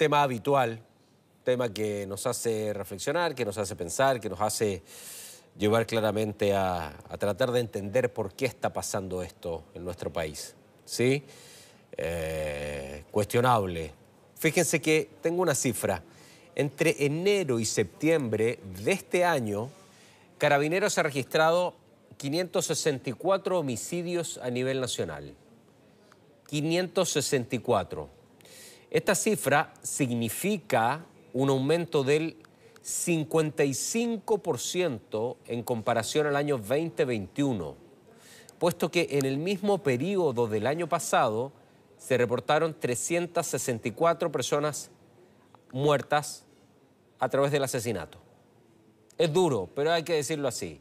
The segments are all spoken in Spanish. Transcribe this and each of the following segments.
tema habitual, tema que nos hace reflexionar, que nos hace pensar, que nos hace llevar claramente a, tratar de entender por qué está pasando esto en nuestro país. ¿Sí? Eh, cuestionable. Fíjense que tengo una cifra. Entre enero y septiembre de este año, Carabineros ha registrado 564 homicidios a nivel nacional. 564. Esta cifra significa un aumento del 55% en comparación al año 2021, puesto que en el mismo periodo del año pasado se reportaron 364 personas muertas a través del asesinato. Es duro, pero hay que decirlo así.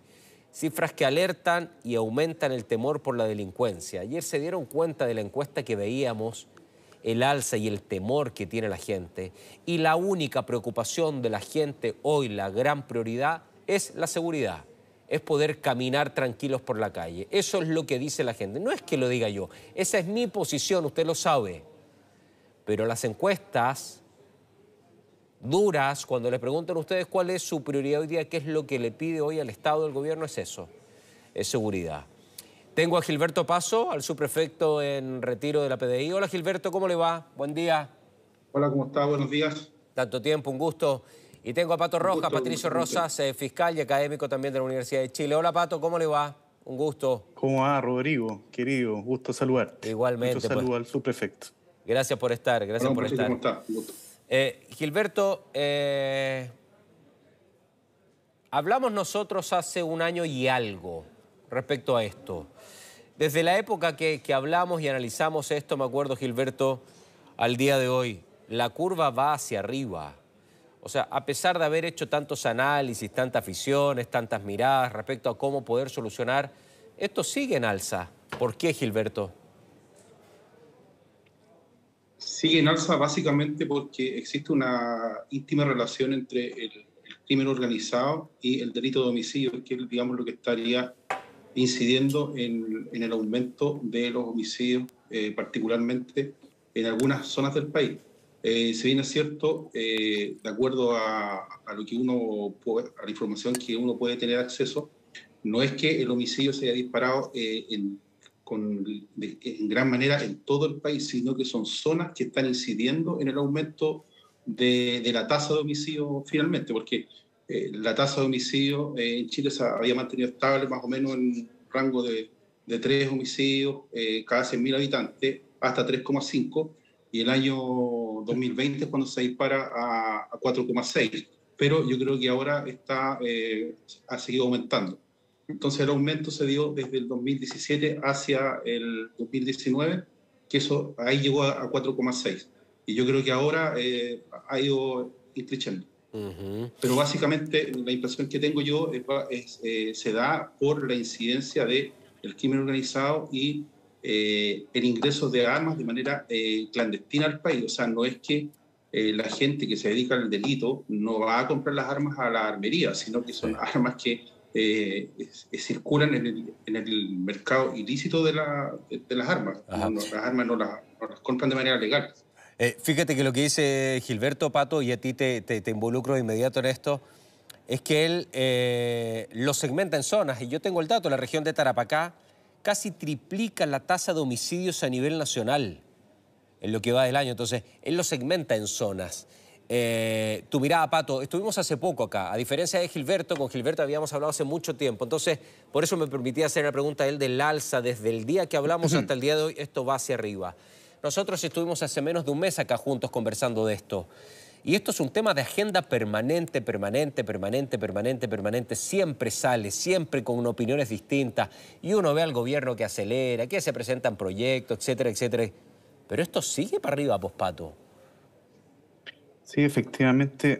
Cifras que alertan y aumentan el temor por la delincuencia. Ayer se dieron cuenta de la encuesta que veíamos el alza y el temor que tiene la gente. Y la única preocupación de la gente hoy, la gran prioridad, es la seguridad es poder caminar tranquilos por la calle. Eso es lo que dice la gente. No es que lo diga yo, esa es mi posición, usted lo sabe. Pero las encuestas duras, cuando le preguntan a ustedes cuál es su prioridad hoy día, qué es lo que le pide hoy al Estado al gobierno, es eso, es seguridad. Tengo a Gilberto Paso, al subprefecto en retiro de la PDI. Hola Gilberto, ¿cómo le va? Buen día. Hola, ¿cómo está? Buenos días. Tanto tiempo, un gusto. Y tengo a Pato Rojas, Patricio Rosas, eh, fiscal y académico también de la Universidad de Chile. Hola Pato, ¿cómo le va? Un gusto. ¿Cómo va, Rodrigo? Querido, gusto saludarte. Igualmente. Un pues. saludo al subprefecto. Gracias por estar, gracias por estar. ¿Cómo eh, Gilberto, eh, hablamos nosotros hace un año y algo respecto a esto. Desde la época que, que hablamos y analizamos esto, me acuerdo, Gilberto, al día de hoy, la curva va hacia arriba. O sea, a pesar de haber hecho tantos análisis, tantas visiones, tantas miradas respecto a cómo poder solucionar, esto sigue en alza. ¿Por qué, Gilberto? Sigue en alza básicamente porque existe una íntima relación entre el, crimen organizado y el delito de homicidio, que es, digamos, lo que estaría incidiendo en, el aumento de los homicidios, eh, particularmente en algunas zonas del país. Eh, si bien es cierto, eh, de acuerdo a, lo que uno a la información que uno puede tener acceso, no es que el homicidio se haya disparado eh, en, gran manera en todo el país, sino que son zonas que están incidiendo en el aumento de, de, la tasa de homicidio finalmente, porque eh, la tasa de homicidio eh, en Chile se había mantenido estable, más o menos en un rango de, de 3 homicidios eh, cada 100.000 habitantes hasta 3,5, y el año 2020 es cuando se dispara a, 4,6. Pero yo creo que ahora está, ha seguido aumentando. Entonces el aumento se dio desde el 2017 hacia el 2019, que eso ahí llegó a, 4,6. Y yo creo que ahora ha ido increciendo. Pero básicamente la impresión que tengo yo eh, se da por la incidencia del el crimen organizado y eh, el ingreso de armas de manera eh, clandestina al país. O sea, no es que la gente que se dedica al delito no va a comprar las armas a la armería, sino que son armas que circulan en el, mercado ilícito de, las armas. las armas no las compran de manera legal. Eh, fíjate que lo que dice Gilberto Pato, y a ti te, te, involucro de inmediato en esto, es que él eh, lo segmenta en zonas. Y yo tengo el dato, la región de Tarapacá casi triplica la tasa de homicidios a nivel nacional en lo que va del año. Entonces, él lo segmenta en zonas. Tú eh, tu mirada, Pato, estuvimos hace poco acá, a diferencia de Gilberto, con Gilberto habíamos hablado hace mucho tiempo, entonces por eso me permitía hacer una pregunta a él del alza, desde el día que hablamos hasta el día de hoy, esto va hacia arriba. Nosotros estuvimos hace menos de un mes acá juntos conversando de esto. Y esto es un tema de agenda permanente, permanente, permanente, permanente, permanente. Siempre sale, siempre con opiniones distintas. Y uno ve al gobierno que acelera, que se presentan proyectos, etcétera, etcétera. Pero esto sigue para arriba, Pospato. Pues, sí, efectivamente.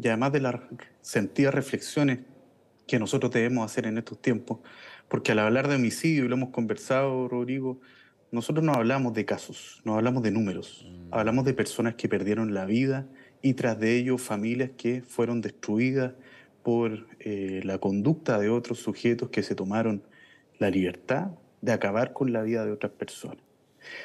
Y además de las sentidas reflexiones que nosotros debemos hacer en estos tiempos, porque al hablar de homicidio, y lo hemos conversado, Rodrigo, nosotros no hablamos de casos, no hablamos de números, mm. hablamos de personas que perdieron la vida y tras de ello familias que fueron destruidas por eh, la conducta de otros sujetos que se tomaron la libertad de acabar con la vida de otras personas.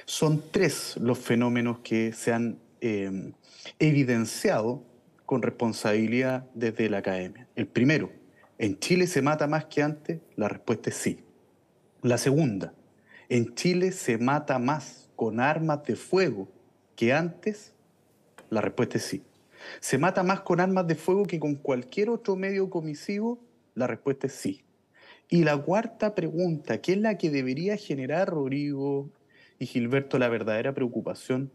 Son tres los fenómenos que se han em, evidenciado con responsabilidad desde la academia. El primero, ¿en Chile se mata más que antes? La respuesta es sí. La segunda, en Chile se mata más con armas de fuego que antes. La respuesta es sí. ¿Se mata más con armas de fuego que con cualquier otro medio comisivo? La respuesta es sí. Y la cuarta pregunta, que es la que debería generar Rodrigo y Gilberto la verdadera preocupación,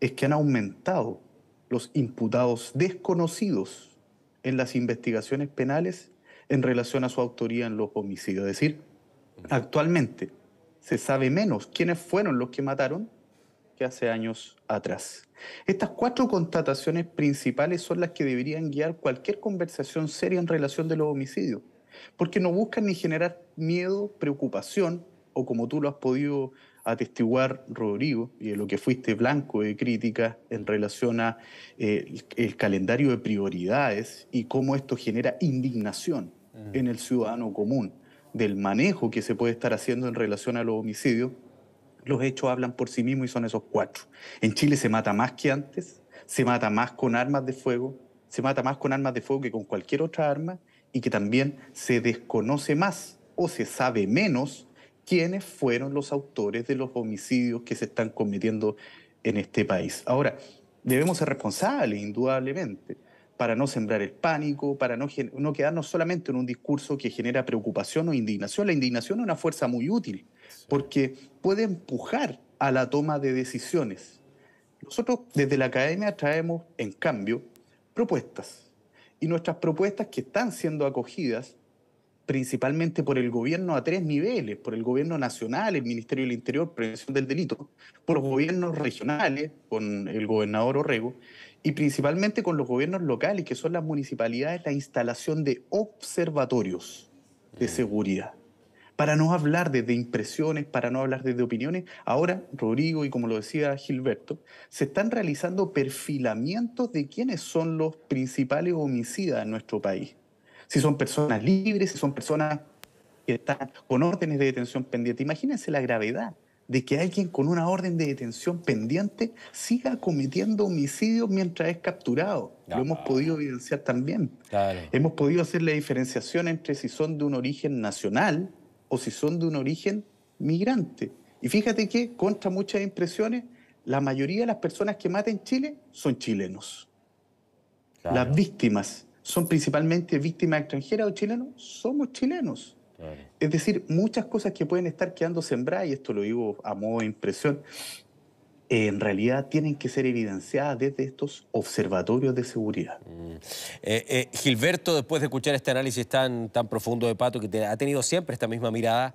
es que han aumentado los imputados desconocidos en las investigaciones penales en relación a su autoría en los homicidios. Es decir, actualmente se sabe menos quiénes fueron los que mataron que hace años atrás. Estas cuatro constataciones principales son las que deberían guiar cualquier conversación seria en relación de los homicidios, porque no buscan ni generar miedo, preocupación, o como tú lo has podido atestiguar, Rodrigo, y de lo que fuiste blanco de críticas en relación a eh, el, calendario de prioridades y cómo esto genera indignación mm. en el ciudadano común del manejo que se puede estar haciendo en relación a los homicidios, los hechos hablan por sí mismos y son esos cuatro. En Chile se mata más que antes, se mata más con armas de fuego, se mata más con armas de fuego que con cualquier otra arma y que también se desconoce más o se sabe menos quiénes fueron los autores de los homicidios que se están cometiendo en este país. Ahora, debemos ser responsables, indudablemente, para no sembrar el pánico, para no, no quedarnos solamente en un discurso que genera preocupación o indignación. La indignación es una fuerza muy útil porque puede empujar a la toma de decisiones. Nosotros desde la academia traemos, en cambio, propuestas. Y nuestras propuestas que están siendo acogidas principalmente por el gobierno a tres niveles, por el gobierno nacional, el Ministerio del Interior, Prevención del Delito, por gobiernos regionales, con el gobernador Orrego, y principalmente con los gobiernos locales, que son las municipalidades, la instalación de observatorios de mm. seguridad. Para no hablar desde impresiones, para no hablar desde opiniones, ahora Rodrigo y como lo decía Gilberto, se están realizando perfilamientos de quiénes son los principales homicidas en nuestro país si son personas libres, si son personas que están con órdenes de detención pendiente. Imagínense la gravedad de que alguien con una orden de detención pendiente siga cometiendo homicidios mientras es capturado. Lo hemos ah. podido evidenciar también. Hemos podido hacer la diferenciación entre si son de un origen nacional o si son de un origen migrante. Y fíjate que, contra muchas impresiones, la mayoría de las personas que matan en Chile son chilenos. Las víctimas son principalmente víctimas extranjeras o chilenos, somos chilenos. Es decir, muchas cosas que pueden estar quedando sembradas, y esto lo digo a modo de impresión, eh, en realidad tienen que ser evidenciadas desde estos observatorios de seguridad. Mm. Eh, eh, Gilberto, después de escuchar este análisis tan, tan profundo de Pato, que te, ha tenido siempre esta misma mirada,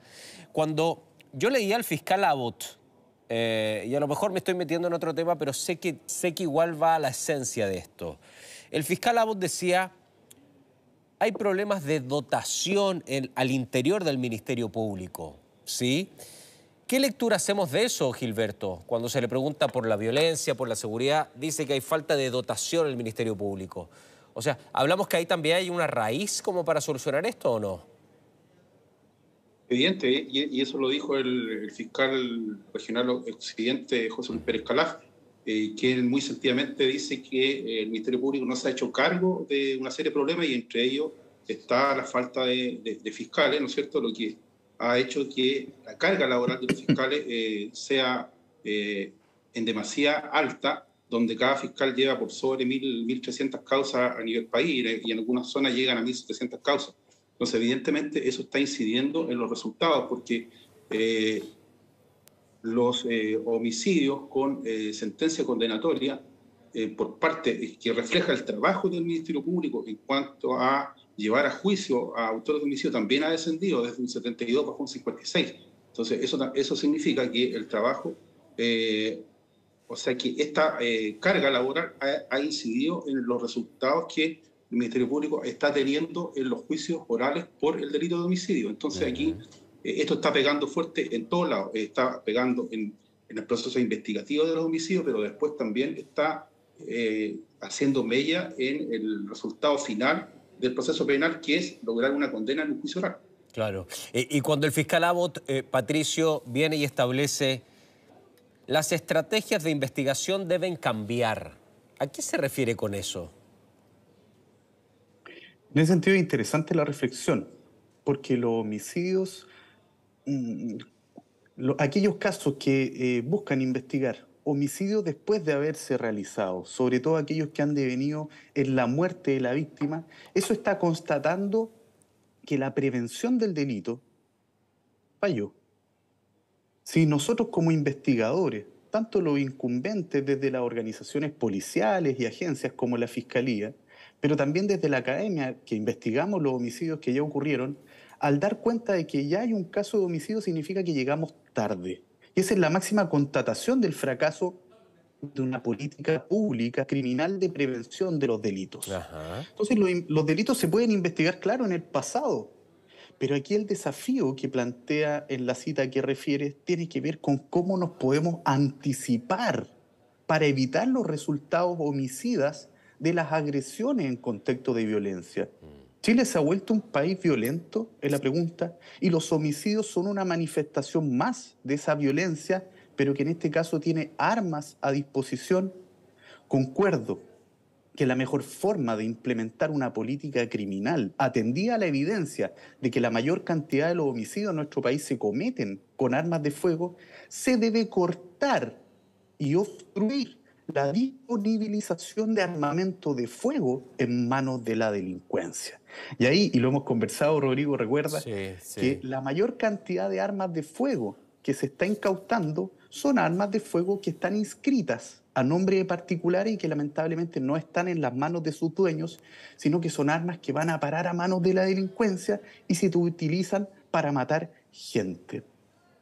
cuando yo leía al fiscal Abbott, y a lo mejor me estoy metiendo en otro tema, pero sé que, sé que igual va a la esencia de esto. El fiscal Abbott decía, hay problemas de dotación al interior del Ministerio Público, ¿sí? ¿Qué lectura hacemos de eso, Gilberto? Cuando se le pregunta por la violencia, por la seguridad, dice que hay falta de dotación en el Ministerio Público. O sea, ¿hablamos que ahí también hay una raíz como para solucionar esto o no? Evidente, y, eso lo dijo el, fiscal regional occidente José Luis Pérez Calaf eh, que muy sentidamente dice que eh, el Ministerio Público no se ha hecho cargo de una serie de problemas y entre ellos está la falta de, fiscales, ¿no es cierto?, lo que ha hecho que la carga laboral de los fiscales eh, sea eh, en demasía alta, donde cada fiscal lleva por sobre 1.300 causas a nivel país y en algunas zonas llegan a 1.700 causas. Entonces, evidentemente, eso está incidiendo en los resultados, porque los eh, homicidios con eh, sentencia condenatoria eh, por parte que refleja el trabajo del Ministerio Público en cuanto a llevar a juicio a autores de homicidio también ha descendido desde un 72 bajo un 56. Entonces, eso, eso significa que el trabajo, o sea, que esta carga laboral ha, incidido en los resultados que el Ministerio Público está teniendo en los juicios orales por el delito de homicidio. Entonces, aquí eh, esto está pegando fuerte en todos lados, eh, está pegando en, el proceso investigativo de los homicidios, pero después también está eh, haciendo mella en el resultado final del proceso penal, que es lograr una condena en un juicio oral. Claro. Y, cuando el fiscal Abbott, Patricio, viene y establece las estrategias de investigación deben cambiar. ¿A qué se refiere con eso? En ese sentido, es interesante la reflexión, porque los homicidios Mm, aquellos casos que eh, buscan investigar homicidios después de haberse realizado, sobre todo aquellos que han devenido en la muerte de la víctima, eso está constatando que la prevención del delito falló. Si nosotros como investigadores, tanto los incumbentes desde las organizaciones policiales y agencias como la Fiscalía, pero también desde la academia que investigamos los homicidios que ya ocurrieron, al dar cuenta de que ya hay un caso de homicidio significa que llegamos tarde. Y esa es la máxima constatación del fracaso de una política pública criminal de prevención de los delitos. Entonces los, delitos se pueden investigar, claro, en el pasado, pero aquí el desafío que plantea en la cita que refiere tiene que ver con cómo nos podemos anticipar para evitar los resultados homicidas de las agresiones en contexto de violencia. Mm. Chile se ha vuelto un país violento, es la pregunta, y los homicidios son una manifestación más de esa violencia, pero que en este caso tiene armas a disposición. Concuerdo que la mejor forma de implementar una política criminal atendía a la evidencia de que la mayor cantidad de los homicidios en nuestro país se cometen con armas de fuego, se debe cortar y obstruir la disponibilización de armamento de fuego en manos de la delincuencia. Y ahí, y lo hemos conversado, Rodrigo, recuerda que la mayor cantidad de armas de fuego que se está incautando son armas de fuego que están inscritas a nombre de particulares y que lamentablemente no están en las manos de sus dueños, sino que son armas que van a parar a manos de la delincuencia y se utilizan para matar gente.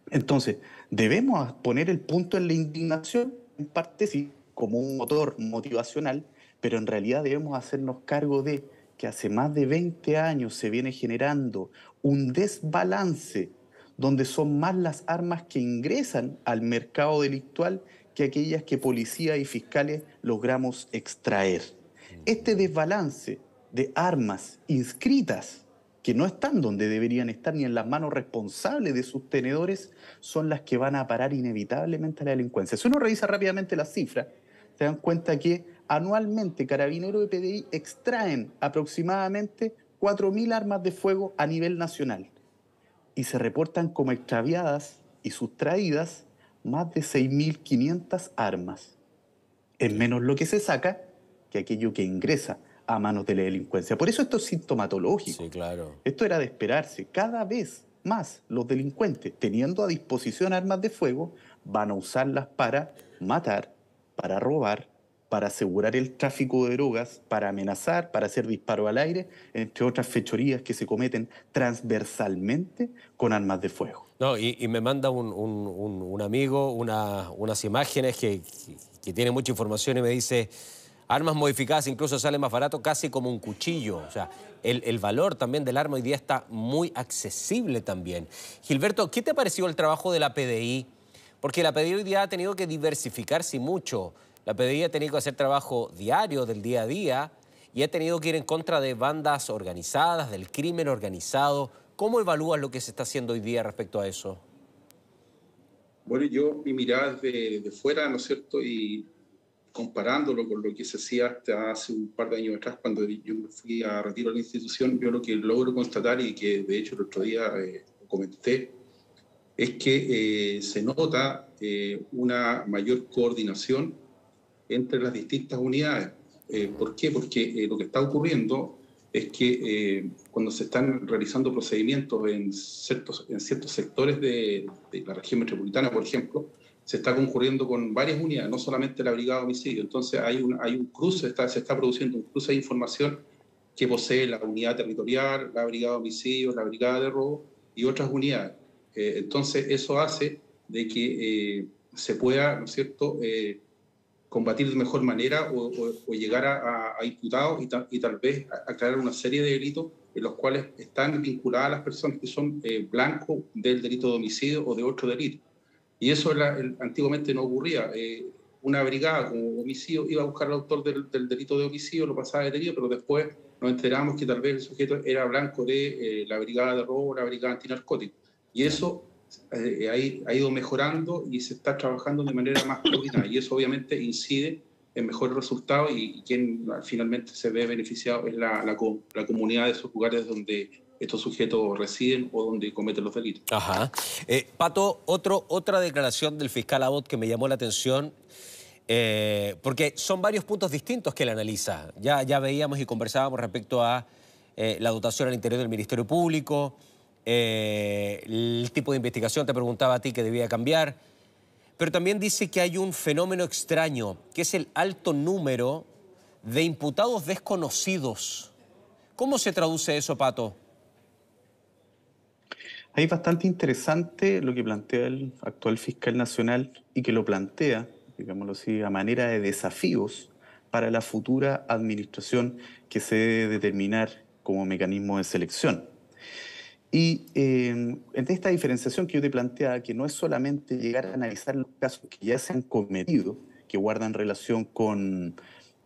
Entonces, debemos poner el punto en la indignación, en parte sí, como un motor motivacional, pero en realidad debemos hacernos cargo de que hace más de 20 años se viene generando un desbalance donde son más las armas que ingresan al mercado delictual que aquellas que policía y fiscales logramos extraer. Este desbalance de armas inscritas que no están donde deberían estar ni en las manos responsables de sus tenedores son las que van a parar inevitablemente a la delincuencia. Si uno revisa rápidamente las cifras, se dan cuenta que anualmente Carabinero y PDI extraen aproximadamente 4.000 armas de fuego a nivel nacional y se reportan como extraviadas y sustraídas más de 6.500 armas. Es menos lo que se saca que aquello que ingresa a manos de la delincuencia. Por eso esto es sintomatológico. Sí, claro. Esto era de esperarse. Cada vez más los delincuentes, teniendo a disposición armas de fuego, van a usarlas para matar, para robar, para asegurar el tráfico de drogas, para amenazar, para hacer disparos al aire, entre otras fechorías que se cometen transversalmente con armas de fuego. No, y, me manda un, amigo unas imágenes que, tiene mucha información y me dice, armas modificadas incluso salen más barato, casi como un cuchillo. O sea, el, el valor también del arma hoy día está muy accesible también. Gilberto, ¿qué te ha parecido el trabajo de la PDI? Porque la PDI hoy día ha tenido que diversificarse mucho. La PDI ha tenido que hacer trabajo diario, del día a día, y ha tenido que ir en contra de bandas organizadas, del crimen organizado. ¿Cómo evalúas lo que se está haciendo hoy día respecto a eso? Bueno, yo mi mirada de de fuera, ¿no es cierto? Y comparándolo con lo que se hacía hasta hace un par de años atrás, cuando yo me fui a retiro a la institución, yo lo que logro constatar y que de hecho el otro día eh, comenté, es que eh, se nota eh, una mayor coordinación entre las distintas unidades. Eh, ¿Por qué? Porque eh, lo que está ocurriendo es que eh, cuando se están realizando procedimientos en ciertos, en ciertos sectores de, la región metropolitana, por ejemplo, se está concurriendo con varias unidades, no solamente la brigada de homicidio. Entonces hay un, hay un cruce, está, se está produciendo un cruce de información que posee la unidad territorial, la brigada de homicidio, la brigada de robo y otras unidades. entonces eso hace de que se pueda, ¿no es cierto?, combatir de mejor manera o, llegar a, imputados y, y, tal vez aclarar una serie de delitos en los cuales están vinculadas las personas que son eh, blancos del delito de homicidio o de otro delito. Y eso antiguamente no ocurría. Eh, una brigada como homicidio iba a buscar al autor del, delito de homicidio, lo pasaba detenido, pero después nos enteramos que tal vez el sujeto era blanco de eh, la brigada de robo o la brigada antinarcótico. Y eso eh, ha, ido mejorando y se está trabajando de manera más profunda Y eso obviamente incide en mejores resultados y, quien ah, finalmente se ve beneficiado es la, la, comunidad de esos lugares donde estos sujetos residen o donde cometen los delitos. Ajá. Eh, Pato, otro, otra declaración del fiscal Abbott que me llamó la atención. Eh, porque son varios puntos distintos que él analiza. Ya, ya veíamos y conversábamos respecto a la dotación al interior del Ministerio Público, eh, el tipo de investigación, te preguntaba a ti, que debía cambiar. Pero también dice que hay un fenómeno extraño, que es el alto número de imputados desconocidos. ¿Cómo se traduce eso, Pato? Hay bastante interesante lo que plantea el actual fiscal nacional y que lo plantea, digámoslo así, a manera de desafíos para la futura administración que se debe determinar como mecanismo de selección. Y em, en esta diferenciación que yo te planteaba, que no es solamente llegar a analizar los casos que ya se han cometido, que guardan relación con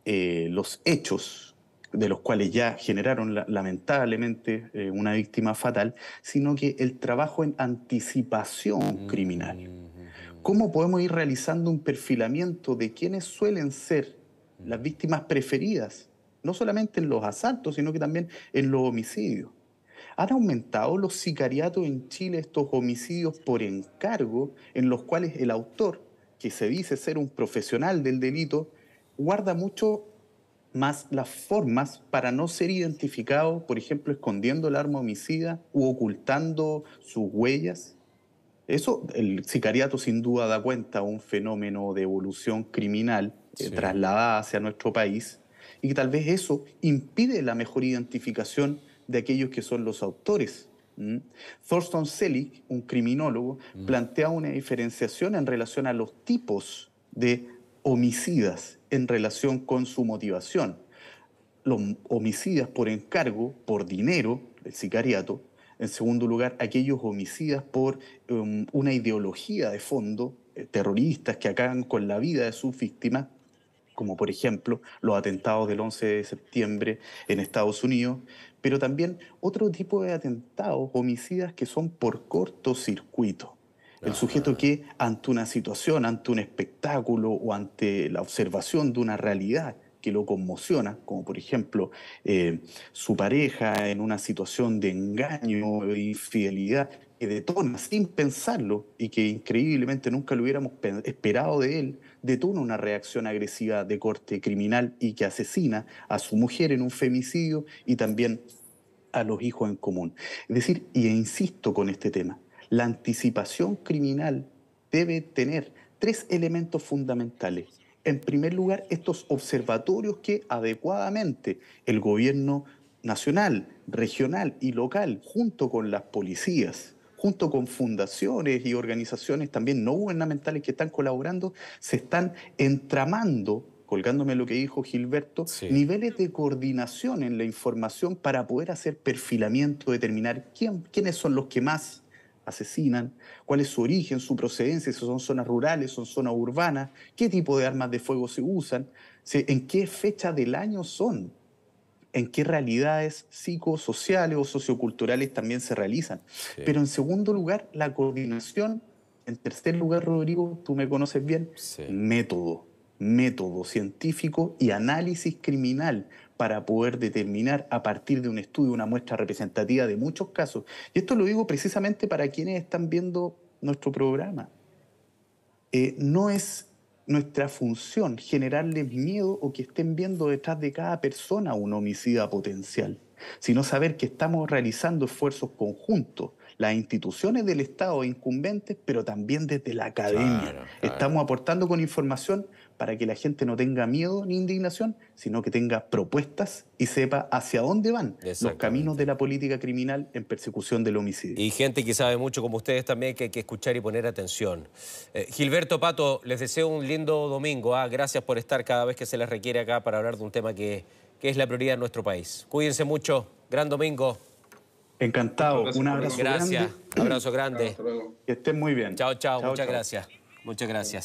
eh, los hechos de los cuales ya generaron lamentablemente eh, una víctima fatal, sino que el trabajo en anticipación mm. criminal. ¿Cómo podemos ir realizando un perfilamiento de quiénes suelen ser las mm. víctimas preferidas, no solamente en los asaltos, sino que también en los homicidios? Han aumentado los sicariatos en Chile, estos homicidios por encargo, en los cuales el autor, que se dice ser un profesional del delito, guarda mucho más las formas para no ser identificado, por ejemplo, escondiendo el arma homicida u ocultando sus huellas. Eso, el sicariato sin duda da cuenta de un fenómeno de evolución criminal eh, trasladada hacia nuestro país y que tal vez eso impide la mejor identificación de aquellos que son los autores. Thorston Selig, un criminólogo, plantea una diferenciación en relación a los tipos de homicidas en relación con su motivación. Los homicidas por encargo, por dinero, el sicariato. En segundo lugar, aquellos homicidas por em, una ideología de fondo, eh, terroristas que acaban con la vida de sus víctimas como por ejemplo los atentados del 11 de septiembre en Estados Unidos, pero también otro tipo de atentados, homicidas que son por cortocircuito. El sujeto que ante una situación, ante un espectáculo o ante la observación de una realidad que lo conmociona, como por ejemplo eh, su pareja en una situación de engaño, de infidelidad, que detona sin pensarlo y que increíblemente nunca lo hubiéramos esperado de él, detona una reacción agresiva de corte criminal y que asesina a su mujer en un femicidio y también a los hijos en común. Es decir, y insisto con este tema, la anticipación criminal debe tener tres elementos fundamentales. En primer lugar, estos observatorios que adecuadamente el gobierno nacional, regional y local, junto con las policías, junto con fundaciones y organizaciones también no gubernamentales que están colaborando, se están entramando colgándome lo que dijo Gilberto, niveles de coordinación en la información para poder hacer perfilamiento, determinar quiénes son los que más asesinan, cuál es su origen, su procedencia, si son zonas rurales, son zonas urbanas, qué tipo de armas de fuego se usan, en qué fecha del año son en qué realidades psicosociales o socioculturales también se realizan. Pero en segundo lugar, la coordinación. En tercer lugar, Rodrigo, tú me conoces bien, método, método científico y análisis criminal para poder determinar a partir de un estudio una muestra representativa de muchos casos. Y esto lo digo precisamente para quienes están viendo nuestro programa. Eh, no es nuestra función, generarles miedo o que estén viendo detrás de cada persona un homicida potencial, sino saber que estamos realizando esfuerzos conjuntos, las instituciones del Estado incumbentes, pero también desde la academia. Estamos aportando con información para que la gente no tenga miedo ni indignación, sino que tenga propuestas y sepa hacia dónde van los caminos de la política criminal en persecución del homicidio. Y gente que sabe mucho como ustedes también que hay que escuchar y poner atención. Eh, Gilberto Pato, les deseo un lindo domingo. ¿ah? Gracias por estar cada vez que se les requiere acá para hablar de un tema que, que es la prioridad de nuestro país. Cuídense mucho. Gran domingo. Encantado. Un abrazo, gracias. grande. Gracias. Abrazo grande. Que estén muy bien. Chao, chao. Muchas gracias. Muchas gracias.